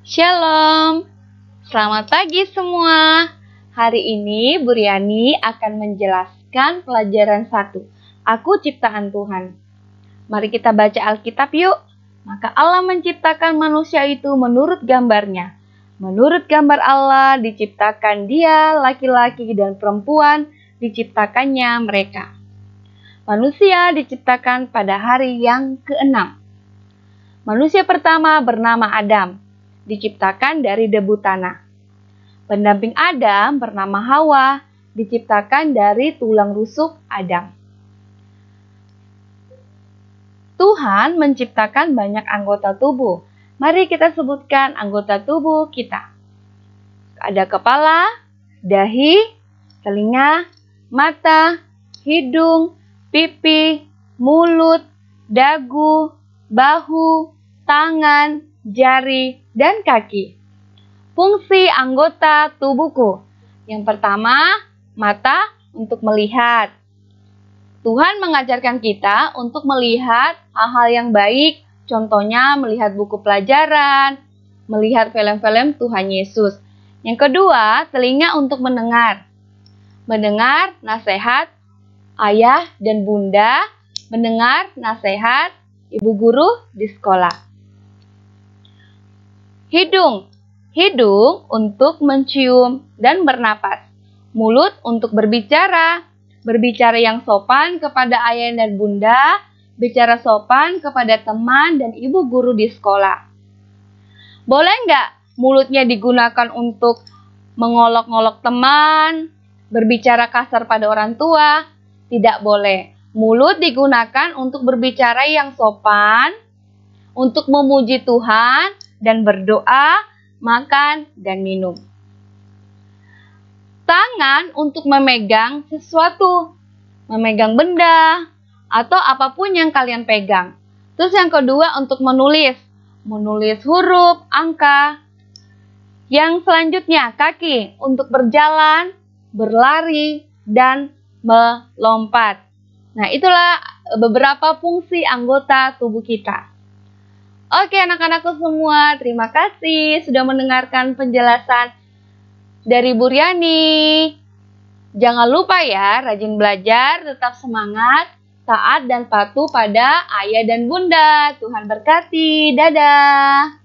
Shalom, selamat pagi semua. Hari ini Buryani akan menjelaskan pelajaran satu. Aku Ciptaan Tuhan. Mari kita baca Alkitab yuk. Maka Allah menciptakan manusia itu menurut gambarnya. Menurut gambar Allah diciptakan dia, laki-laki dan perempuan diciptakannya mereka. Manusia diciptakan pada hari yang keenam. Manusia pertama bernama Adam diciptakan dari debu tanah. Pendamping Adam bernama Hawa diciptakan dari tulang rusuk Adam. Tuhan menciptakan banyak anggota tubuh. Mari kita sebutkan anggota tubuh kita. Ada kepala, dahi, telinga, mata, hidung, pipi, mulut, dagu, bahu, tangan, jari, dan kaki. Fungsi anggota tubuhku. Yang pertama, mata untuk melihat. Tuhan mengajarkan kita untuk melihat hal-hal yang baik, contohnya melihat buku pelajaran, melihat film-film Tuhan Yesus. Yang kedua, telinga untuk mendengar. Mendengar nasihat ayah dan bunda, mendengar nasihat ibu guru di sekolah. Hidung. Hidung untuk mencium dan bernapas. Mulut untuk berbicara. Berbicara yang sopan kepada ayah dan bunda. Bicara sopan kepada teman dan ibu guru di sekolah. Boleh nggak mulutnya digunakan untuk mengolok olok teman, berbicara kasar pada orang tua? Tidak boleh. Mulut digunakan untuk berbicara yang sopan, untuk memuji Tuhan, dan berdoa, makan, dan minum. Tangan untuk memegang sesuatu, memegang benda, atau apapun yang kalian pegang. Terus yang kedua untuk menulis, menulis huruf, angka. Yang selanjutnya kaki untuk berjalan, berlari, dan melompat. Nah itulah beberapa fungsi anggota tubuh kita. Oke anak-anakku semua, terima kasih sudah mendengarkan penjelasan dari Buryani. Jangan lupa ya, rajin belajar, tetap semangat, taat dan patuh pada ayah dan bunda. Tuhan berkati. Dadah.